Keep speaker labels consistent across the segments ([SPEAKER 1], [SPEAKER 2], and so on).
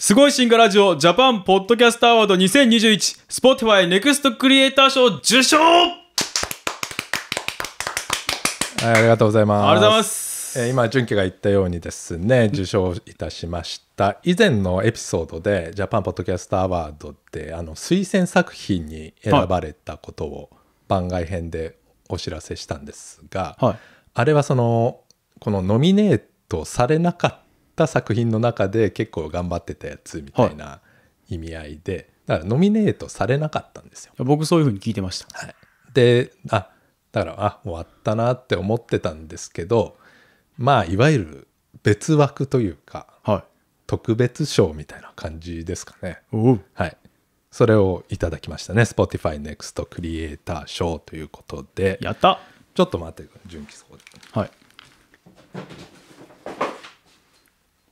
[SPEAKER 1] すごい進化ラジオジャパンポッドキャストアワード2021スポティファイネクストクリエイター賞受賞は
[SPEAKER 2] い、ありがとうございます。ありがとうございます。えー今、純喜が言ったようにですね、受賞いたしました。以前のエピソードで、ジャパンポッドキャストアワードで、あの推薦作品に選ばれたことを番外編でお知らせしたんですが、はいあれはその、このノミネートされなかっった作品の中で結構頑張ってたやつみたいな意味合いで、はい、だからノミネートされなかったんですよ。僕そういうふうに聞いてました。はい、であだからあ終わったなって思ってたんですけどまあいわゆる別枠というか、はい、特別賞みたいな感じですかね。はい、それをいただきましたね Spotify Next クリエイター賞ということでやったちょっと待って純喜さん。はい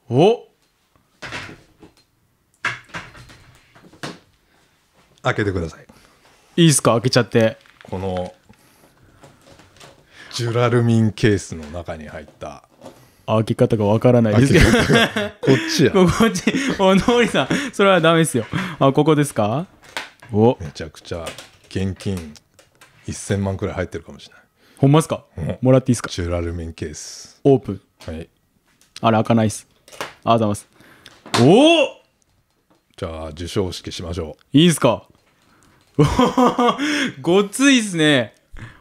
[SPEAKER 2] お開けてくださいいいっすか開けちゃってこのジュラルミンケースの中に入った開
[SPEAKER 1] け方がわからないですけどこっちや こっちお
[SPEAKER 2] のりさんそれはダメですよあここですかおめちゃくちゃ現金1000万くらい入ってるかもしれないほんまっすか、うん、もらっていいっすかジュラルミンケ
[SPEAKER 1] ースオープンはいあれ開かないっすありがとうございますおおじゃあ授賞式しましょういいんすか
[SPEAKER 2] ごっついっすね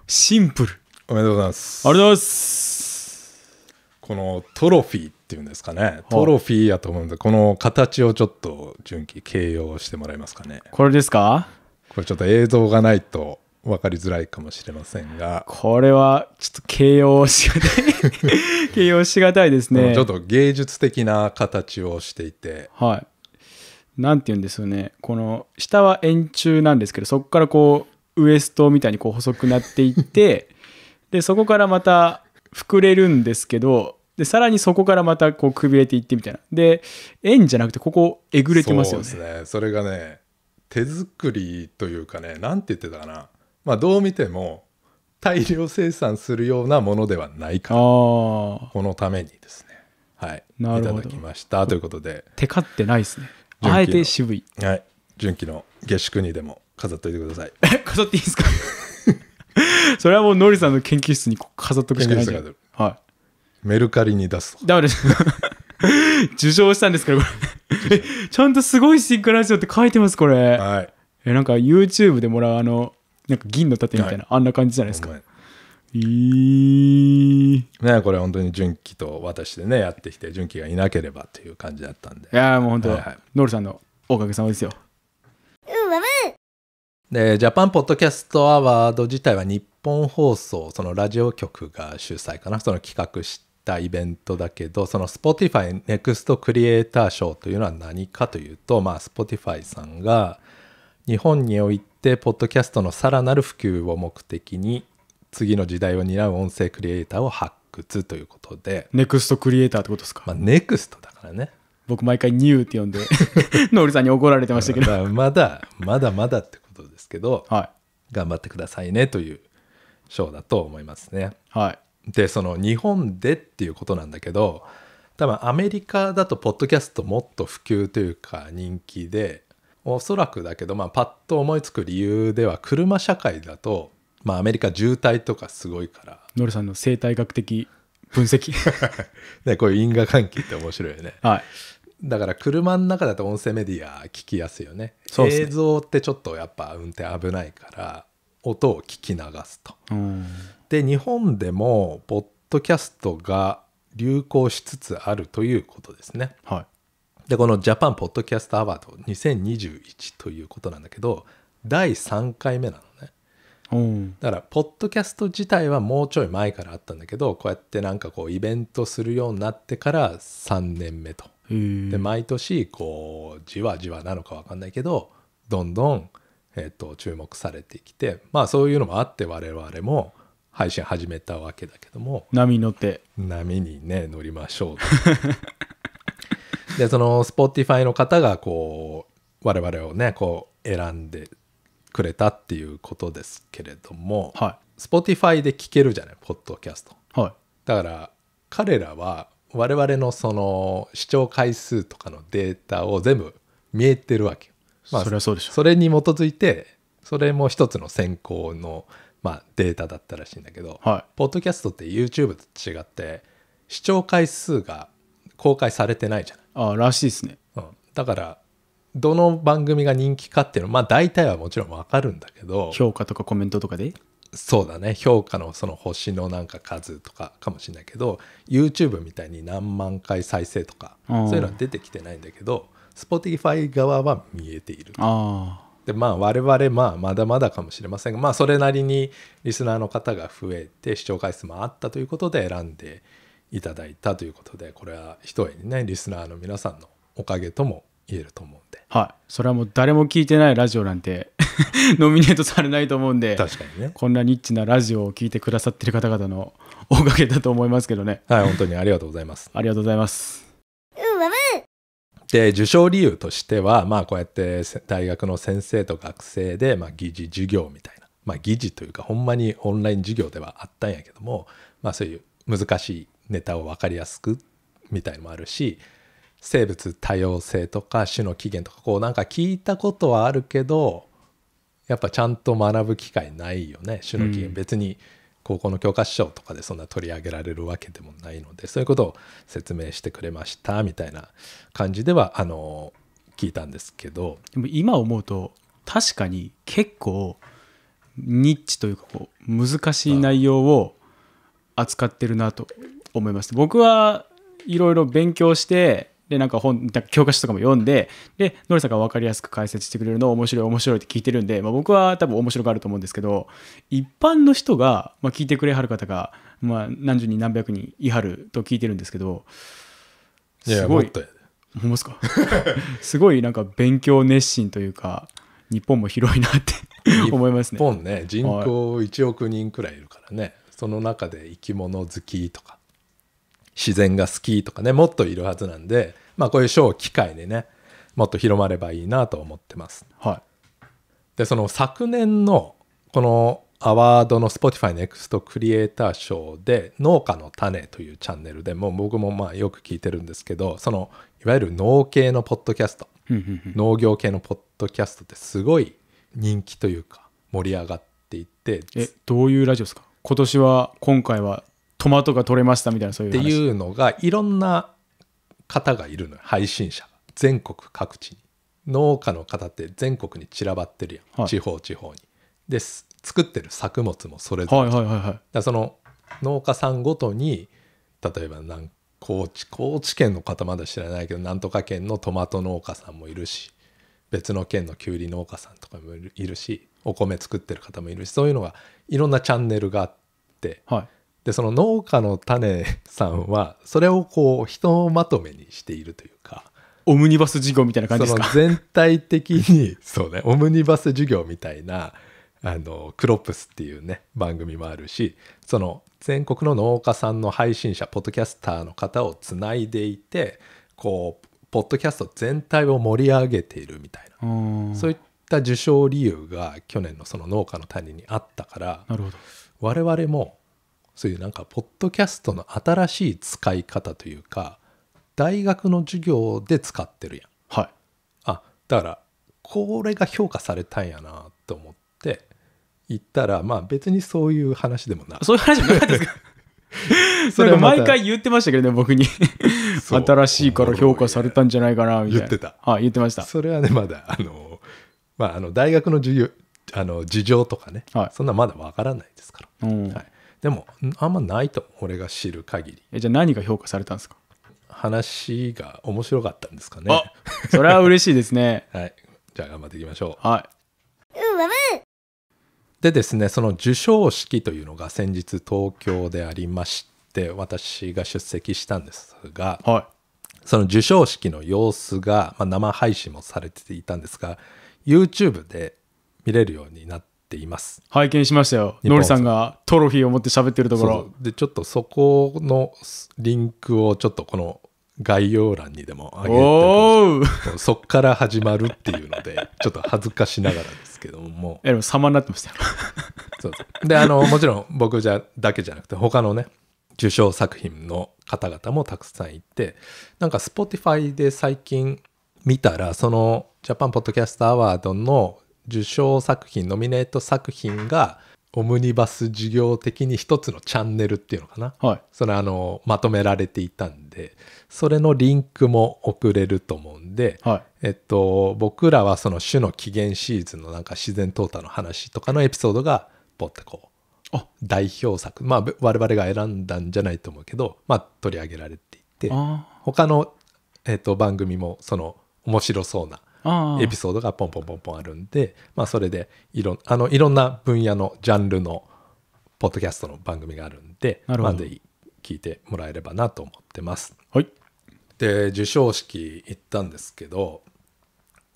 [SPEAKER 2] シンプルおめでとうございますありがとうございますこのトロフィーっていうんですかねトロフィーやと思うんでこの形をちょっと純喜形容してもらえますかねこれですかこれちょっと映像がないと分かりづらいかもしれませんがこれはちょっと形容しがたい 形容しがたいですねちょっと芸術的な形をしていては
[SPEAKER 1] いなんて言うんですよねこの下は円柱なんですけどそこからこうウエストみたいにこう細くなっていって でそこからまた膨れるんですけどでさらにそこからまたこうくびれていってみたいなで円じゃなくてここ
[SPEAKER 2] えぐれてますよねそうですねそれがね手作りというかねなんて言ってたかなまあ、どう見ても大量生産するようなものではないからこのためにですねはいなるほどいただきましたということでテカってないですねあえて渋いはい純喜の下宿にでも飾っといてください 飾っていいですか
[SPEAKER 1] それはもうノリさんの研究室に飾っとくしかないじゃん、
[SPEAKER 2] はい、メルカリに出すとダメです 受賞したんですけどこ
[SPEAKER 1] れちゃんとすごいシンクラジオって書いてますこれはいえなんか YouTube でもらうあのなんか銀の盾みたいな、はい、あんな感じじゃないですか。えー、
[SPEAKER 2] ねこれ本当に純喜と私でねやってきて純喜がいなければっていう感じだったんでいやもう本当、はいはい、ルさんのおかげさまですようんでジャパンポッドキャストアワード自体は日本放送そのラジオ局が主催かなその企画したイベントだけどその Spotify ネクストクリエイター賞というのは何かというとまあ Spotify さんが日本において、ポッドキャストのさらなる普及を目的に、次の時代を担う音声クリエイターを発掘ということで。ネクストクリエイターってことですか、まあ、ネクストだからね。僕毎回ニューって呼んで、ノーさんに怒られてましたけど。まだ、まだまだってことですけど、はい、頑張ってくださいねという賞だと思いますね。はい。で、その日本でっていうことなんだけど、多分アメリカだとポッドキャストもっと普及というか人気でおそらくだけど、まあ、パッと思いつく理由では車社会だと、まあ、アメリカ渋滞とかすごいからノルさんの生態学的分析 ねこういう因果関係って面白いよね、はい、だから車の中だと音声メディア聞きやすいよね、ね、映像ってちょっとやっぱ運転危ないから音を聞き流すと、で日本でもポッドキャストが流行しつつあるということですね、はで、このジャパンポッドキャストアワード2021ということなんだけど、第3回目なのね。うん、だからポッドキャスト自体はもうちょい前からあったんだけどこうやってなんかこうイベントするようになってから3年目と。で毎年こうじわじわなのか分かんないけどどんどん、えー、と注目されてきてまあそういうのもあって我々も配信始めたわけだけども波に乗って波にね乗りましょう で、その Spotify の方がこう、我々をね、こう選んでくれたっていうことですけれども、はい、Spotify で聞けるじゃない、ポッドキャスト。はい、だから彼らは我々のその視聴回数とかのデータを全部見えてるわけまあ、それはそうでしょそれに基づいてそれも一つの選考の、まあ、データだったらしいんだけど、はい、ポッドキャストって YouTube と違って視聴回数が公開されてないじゃないああらしいですね、うん、だからどの番組が人気かっていうのはまあ大体はもちろん分かるんだけど評価とかコメントとかでそうだね評価のその星のなんか数とかかもしれないけど YouTube みたいに何万回再生とかそういうのは出てきてないんだけど Spotify 側は見えているでまあ我々まあまだまだかもしれませんがまあそれなりにリスナーの方が増えて視聴回数もあったということで選んでいただいたということでこれはひとえにねリスナーの皆さんのおかげとも言えると思うんではいそれはもう誰も聞いてないラジオなんて ノミネートされないと
[SPEAKER 1] 思うんで確かにねこんなニッチなラジオを聞いてくださってる方々のおかげだと思いますけど
[SPEAKER 2] ねはい本当にありがとうございますありがとうございますうわで受賞理由としてはまあこうやって大学の先生と学生で、まあ、疑似授業みたいなまあ疑似というかほんまにオンライン授業ではあったんやけどもまあそういう難しいネタを分かりやすくみたいのもあるし生物多様性とか種の起源とかこうなんか聞いたことはあるけどやっぱちゃんと学ぶ機会ないよね種の起源、うん、別に高校の教科書とかでそんな取り上げられるわけでもないのでそういうことを説明してくれましたみたいな感じではあの聞いたんですけどでも今思うと確かに結構
[SPEAKER 1] ニッチというかこう難しい内容を扱ってるなと思います。僕はいろいろ勉強して、で、なんか本、か教科書とかも読んで、で、ノリさんが分かりやすく解説してくれるのを面白い面白いって聞いてるんで、まあ、僕は多分面白があると思うんですけど、一般の人が、まあ、聞いてくれはる方が、まあ、何十人何百人いはると聞いてるんですけど、すごい。いますか すごいなんか勉強熱心というか、日本も広いなって思いますね。日本ね、人口
[SPEAKER 2] 1億人くらいいるからね、その中で生き物好きとか、自然が好きとかね、もっといるはずなんで、まあこういう賞を機会にね、もっと広まればいいなと思ってます。はい。で、その昨年のこのアワードの Spotify ネクストクリエイター賞で農家の種というチャンネルでも僕もまあよく聞いてるんですけどそのいわゆる農系のポッドキャスト農業系のポッドキャストってすごい人気というか盛り上がっていて
[SPEAKER 1] えどういうラジオですか今年は今回はトマトが取れましたみた
[SPEAKER 2] いなそういうっていうのがいろんな方がいるのよ配信者全国各地に農家の方って全国に散らばってるやん、はい地方地方にで作ってる作物もそれぞれ、はいはいはいはいだその農家さんごとに例えば何高知高知県の方まだ知らないけどなんとか県のトマト農家さんもいるし別の県のきゅうり農家さんとかもいるいるしお米作ってる方もいるしそういうのがいろんなチャンネルがあってはいで、その農家の種さんは、それをこう、ひとまとめにしているというか、オムニバス事業みたいな感じですか全体的に、そうね、オムニバス事業みたいな、あの、クロップスっていうね、番組もあるし、その、全国の農家さんの配信者、ポッドキャスターの方をつないでいて、こう、ポッドキャスト全体を盛り上げているみたいな、そういった受賞理由が去年のその農家の谷にあったから、我々もそういうなんかポッドキャストの新しい使い方というか大学の授業で使ってるやん。はい、あだからこれが評価されたんやなと思って行ったらまあ別にそういう話でもない。そういう話じゃないですか それ毎回
[SPEAKER 1] 言ってましたけどね僕に 新しいから評価されたんじゃないかなみたいな言ってたはい言
[SPEAKER 2] ってましたそれはねまだあのまああの大学の授業あの事情とかね、はい、そんなまだわからないですから、うんはい、でもあんまないと俺が知る限りえじゃあ何が評価されたんですか話が面白かったんですかねあそれは嬉しいですね はいじゃあ頑張っていきましょうは
[SPEAKER 1] い
[SPEAKER 2] でですねその授賞式というのが先日東京でありまして私が出席したんですが、はい、その授賞式の様子が、まあ、生配信もされていたんですが YouTube で見れるようになってています。
[SPEAKER 1] 拝見しましたよ。ノリさんがトロフィーを持って喋ってるところ。
[SPEAKER 2] で、ちょっとそこのリンクをちょっとこの概要欄にでも上げてそっから始まるっていうので、ちょっと恥ずかしながらですけども。え、でも様になってましたよ。そうそうで、あの、もちろん僕じゃだけじゃなくて、他のね、受賞作品の方々もたくさんいて、なんか Spotify で最近見たら、そのジャパンポッドキャストアワードの受賞作品ノミネート作品がオムニバス事業的に一つのチャンネルっていうのかな、はい、それあのまとめられていたんでそれのリンクも送れると思うんで、はい、えっと、僕らはその種の起源シーズンのなんか自然淘汰の話とかのエピソードがポッてこう代表作まあ我々が選んだんじゃないと思うけど、まあ、取り上げられていて他の、えっと番組もその面白そうなエピソードがポンポンポンポンあるんで、まあ、それでいろあのいろんな分野のジャンルのポッドキャストの番組があるんで、まあ、ぜひ聞いてもらえればなと思ってます。はい、で授賞式行ったんですけど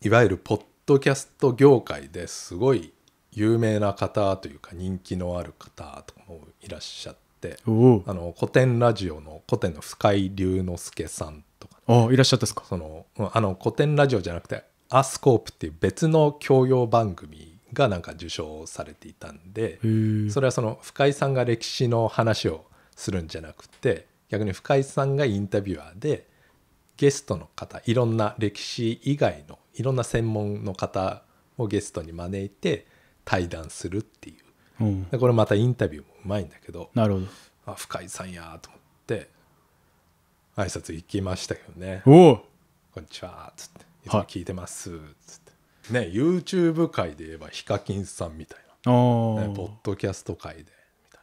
[SPEAKER 2] いわゆるポッドキャスト業界ですごい有名な方というか人気のある方とかもいらっしゃって。あの古典ラジオの古典の深井龍之介さんとか、ね、あいらっしゃったですかそのあの古典ラジオじゃなくてアスコープっていう別の教養番組がなんか受賞されていたんでそれはその深井さんが歴史の話をするんじゃなくて逆に深井さんがインタビュアーでゲストの方いろんな歴史以外のいろんな専門の方をゲストに招いて対談するっていう、うん、これまたインタビューもうまいんだけどなるほどあ深井さんやと思って挨拶行きましたけどねおおこんにちは」つって「いつも聞いてます」つって、ね YouTube 界で言えばヒカキンさんみたいな、ね、ポッドキャスト界でみたいな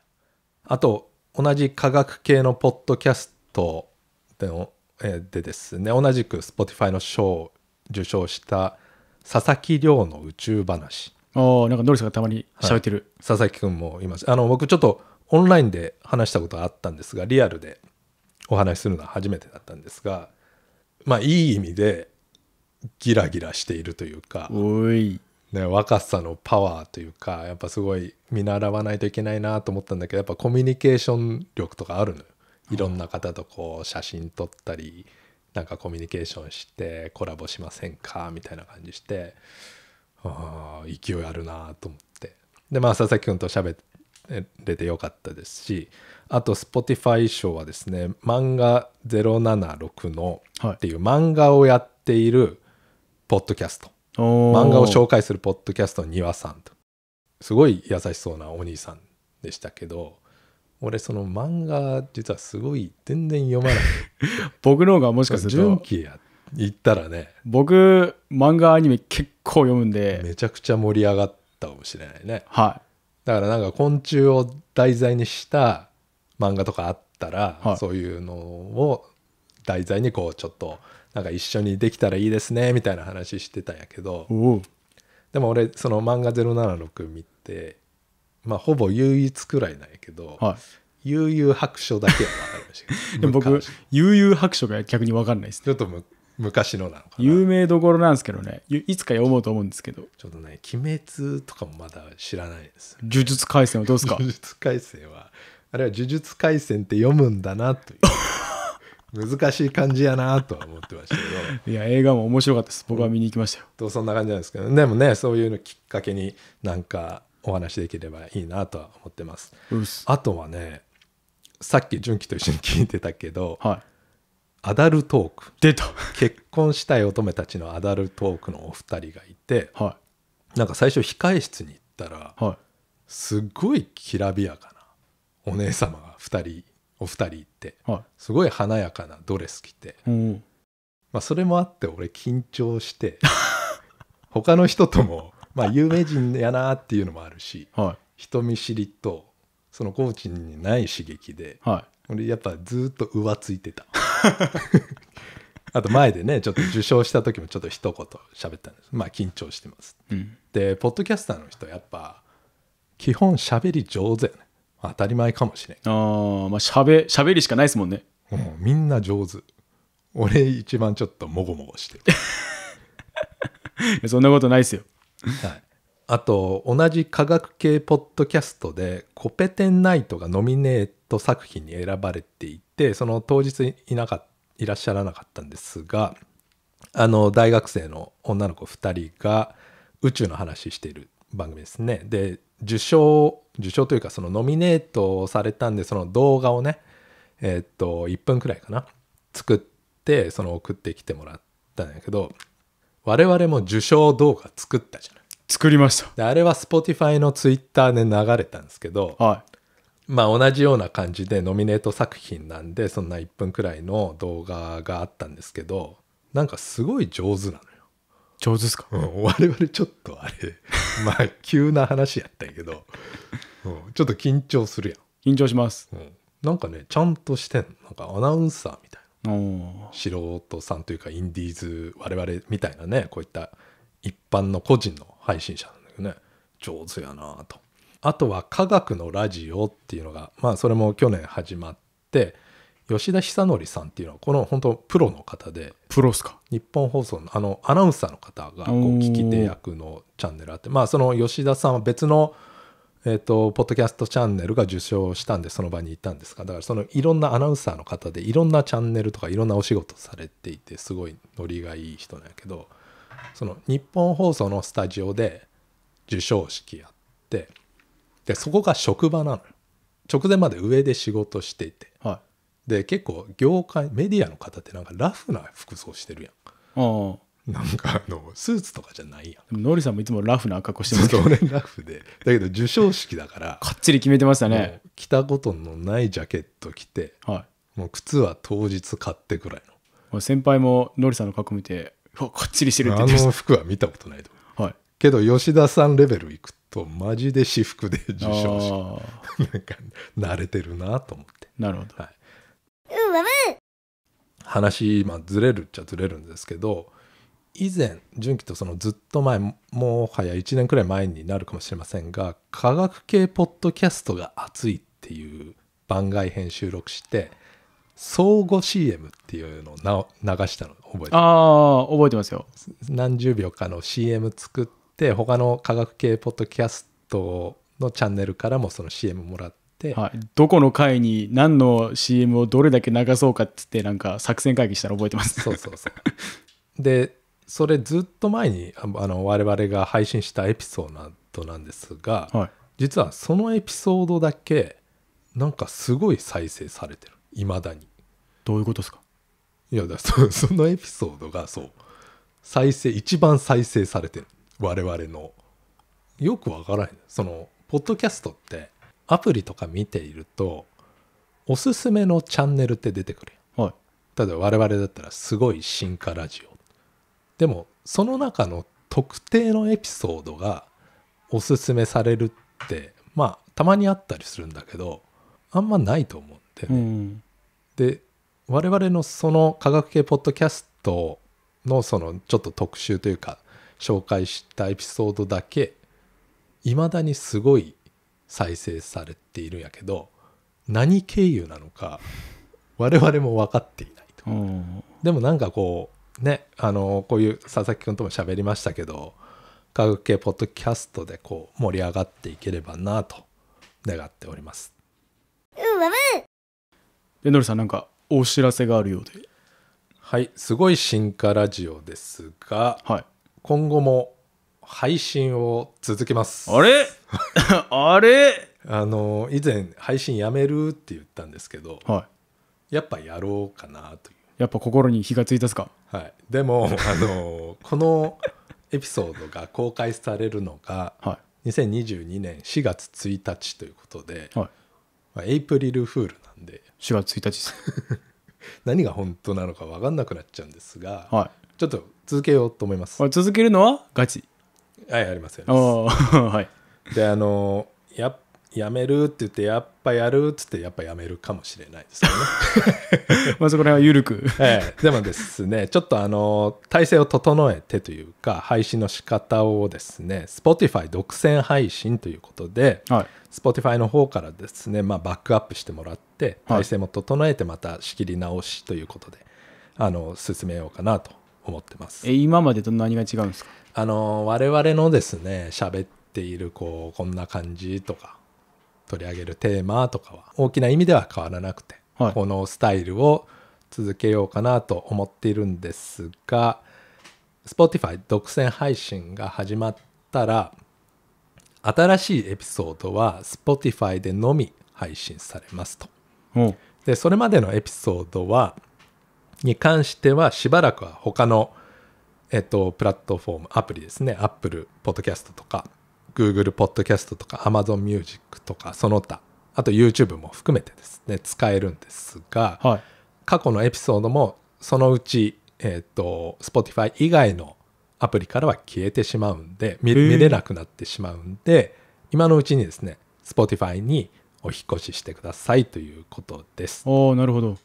[SPEAKER 2] あと同じ科学系のポッドキャストでのでですね同じく Spotify の賞を受賞した佐々木亮の宇宙話あなんかノリさんがたまに喋ってる、はい、佐々木君もいますあの僕ちょっとオンラインで話したことがあったんですがリアルでお話しするのは初めてだったんですがまあいい意味でギラギラしているというかい、ね、若さのパワーというかやっぱすごい見習わないといけないなと思ったんだけどやっぱコミュニケーション力とかあるのよいろんな方とこう写真撮ったりなんかコミュニケーションしてコラボしませんかみたいな感じしてあ勢いあるなと思ってでまあ佐々木君と喋ってれてよかったですしあと Spotify 賞はですね漫画076のっていう漫画をやっているポッドキャスト、漫画を紹介するポッドキャストの庭さんとすごい優しそうなお兄さんでしたけど俺その漫画実はすごい全然読まない
[SPEAKER 1] 僕の方がもしかすると純喜や言ったらね僕
[SPEAKER 2] 漫画アニメ結構読むんでめちゃくちゃ盛り上がったかもしれないねはいだからなんか昆虫を題材にした漫画とかあったら、はいそういうのを題材にこうちょっとなんか一緒にできたらいいですねみたいな話してたんやけどでも俺その漫画076見てまあほぼ唯一くらいなんやけど、は悠々白書だけは分かりましたでも 僕悠々白書が逆に分かんないですねちょっと昔のなのかな有名どころなんですけどねいつか読もうと思うんですけどちょっとね「鬼滅」とかもまだ知らないです、ね、呪術廻戦はどうですか 呪術廻戦はあれは呪術廻戦って読むんだなという 難しい感じやなとは思ってましたけどいや映画も面白かったです僕は見に行きましたよ、とそんな感じなんですけどでもねそういうのきっかけになんかお話できればいいなとは思ってますあとはねさっき純喜と一緒に聞いてたけど、はいアダルトーク出た結婚したい乙女たちのアダルトークのお二人がいて、はい、なんか最初控え室に行ったら、はい、すごいきらびやかなお姉様が2人お二人いて、はい、すごい華やかなドレス着て、うんまあ、それもあって俺緊張して 他の人とも、まあ、有名人やなっていうのもあるし、はい、人見知りとそのコーチにない刺激で、は俺やっぱずっと上ついてたあと前でねちょっと受賞した時もちょっと一言喋ったんですまあ緊張してます、うん、でポッドキャスターの人やっぱ基本喋り上手ね当たり前かもしれんああまあゃべりしかないですもんね、うん、みんな上手俺一番ちょっともごもごしてる そんなことないですよはいあと同じ科学系ポッドキャストで「コペテンナイト」がノミネート作品に選ばれていてその当日いなかいらっしゃらなかったんですがあの大学生の女の子2人が宇宙の話している番組ですねで受賞受賞というかそのノミネートされたんでその動画をねえー、っと1分くらいかな作ってその送ってきてもらったんだけど我々も受賞動画作ったじゃない。作りましたであれは Spotify の Twitter で流れたんですけど、はい、まあ同じような感じでノミネート作品なんでそんな1分くらいの動画があったんですけどなんかすごい上手なのよ上手ですか、うん、我々ちょっとあれ まあ急な話やったんやけど、うん、ちょっと緊張するやん緊張します、うん、なんかねちゃんとしてんなんかアナウンサーみたいな素人さんというかインディーズ我々みたいなねこういった一般の個人の配信者なんだけどね上手やなとあとは「科学のラジオ」っていうのがまあそれも去年始まって吉田久典さんっていうのはこの本当プロの方でプロっすか日本放送のあのアナウンサーの方がこう聞き手役のチャンネルあってまあその吉田さんは別のえーと、ポッドキャストチャンネルが受賞したんでその場に行ったんですがだからそのいろんなアナウンサーの方でいろんなチャンネルとかいろんなお仕事されていてすごいノリがいい人なんやけどその日本放送のスタジオで授賞式やってでそこが職場なの直前まで上で仕事していて、はい、で結構業界メディアの方ってなんかラフな服装してるやんあなんかあのスーツとかじゃないやんノリさんもいつもラフな格好してますけどねラフでだけど授賞式だからかっちり決めてましたね着たことのないジャケット着て、はい、もう靴は当日買ってくらいの先輩もノリさんの格好見てこっちにしてるってあの服は見たことないと。はい、けど、吉田さんレベルいくと、マジで私服で受賞し、なんか、慣れてるなと思って。なるほど。は
[SPEAKER 1] い、
[SPEAKER 2] 話、今ずれるっちゃずれるんですけど、以前純喜とそのずっと前もはや1年くらい前になるかもしれませんが科学系ポッドキャストが熱いっていう番外編収録して相互 CM っていうのを流したの覚えてああ覚えてますよ何十秒かの CM 作って他の科学系ポッドキャストのチャンネルからもその CM もらって、はい、どこの回に何の CM をどれだけ
[SPEAKER 1] 流そうかっつってなんか作戦会議したの覚えてますそうそうそ
[SPEAKER 2] うでそれずっと前にあの我々が配信したエピソードなんですが、はい、実はそのエピソードだけなんかすごい再生されてるいまだにどういうことですかいやだそ そのエピソードがそう再生一番再生されてる我々のよくわからへんそのポッドキャストってアプリとか見ているとおすすめのチャンネルって出てくるはい、ただ我々だったらすごい進化ラジオでもその中の特定のエピソードがおすすめされるってまあたまにあったりするんだけどあんまないと思うんでね、うんで我々のその科学系ポッドキャストのそのちょっと特集というか紹介したエピソードだけいまだにすごい再生されているんやけど何経由なのか我々も分かっていないと、うん、でもなんかこうねあのこういう佐々木君とも喋りましたけど科学系ポッドキャストでこう盛り上がっていければなと願っております。うえのりさんなんかお知らせがあるようではいすごい進化ラジオですが、はい、今後も配信を続けますあれ あれあの以前配信やめるって言ったんですけど、はい、やっぱやろうかなというやっぱ心に火がついたすかはいでもあのこのエピソードが公開されるのが、はい、2022年4月1日ということで、はい、まあ、エイプリルフールなんで4月1日です 何が本当なのか分かんなくなっちゃうんですが、はい、ちょっと続けようと思います続けるのはガチ
[SPEAKER 1] はいありますあり は
[SPEAKER 2] いであのやっやめるって言ってやっぱやるっつってやっぱやめるかもしれないですよね。まあそこら辺は緩く、ええ、でもですねちょっとあの体制を整えてというか配信の仕方をですね Spotify 独占配信ということで、はい、Spotify の方からですね、まあ、バックアップしてもらって体制も整えてまた仕切り直しということで、はい、あの進めようかなと思ってます。え今までと何が違うんですかあの我々のですね喋っているこうこんな感じとか取り上げるテーマとかは大きな意味では変わらなくて、はい、このスタイルを続けようかなと思っているんですが Spotify 独占配信が始まったら新しいエピソードは Spotify でのみ配信されますと。でそれまでのエピソードはに関してはしばらくは他の、えっと、プラットフォームアプリですね Apple Podcast とか Google ポッドキャストとか Amazon Music とかその他、あと YouTube も含めてですね、使えるんですが、はい、過去のエピソードもそのうち、えっ、ー、と、Spotify 以外のアプリからは消えてしまうんで見、見れなくなってしまうんで、今のうちにですね、Spotify にお引越ししてくださいということです。おなるほど。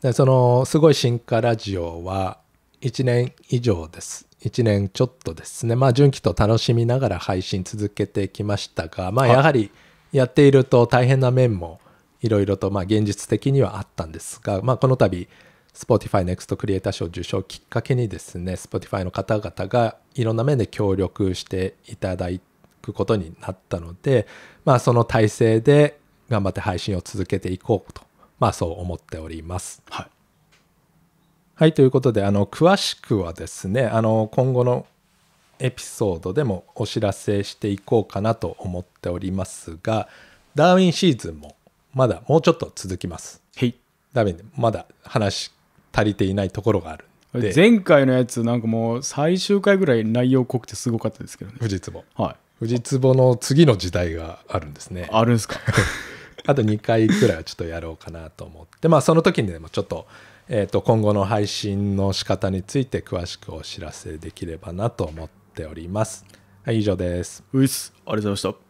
[SPEAKER 2] でそのすごい進化ラジオは1年以上です1年ちょっとですね、まあ、純喜と楽しみながら配信続けてきましたが、まあ、やはりやっていると大変な面もいろいろとまあ現実的にはあったんですが、まあ、この度 Spotify Next クリエイター賞受賞きっかけにですね Spotify の方々がいろんな面で協力していただくことになったので、まあ、その体制で頑張って配信を続けていこうと、まあ、そう思っております。はいはい、ということで、あの、詳しくはですね、あの、今後のエピソードでもお知らせしていこうかなと思っておりますが、ダーウィンシーズンもまだもうちょっと続きます。はい。ダーウィン、まだ話足りていないところがある。前回のやつ、なんかもう最終回ぐらい内容濃くてすごかったですけどね。富士壺。はい。富士壺の次の時代があるんですね。あるんですか あと2回くらいはちょっとやろうかなと思って、まあその時にでもちょっとえーと、今後の配信の仕方について詳しくお知らせできればなと思っております。はい、以上です。ういす。ありがとうございました。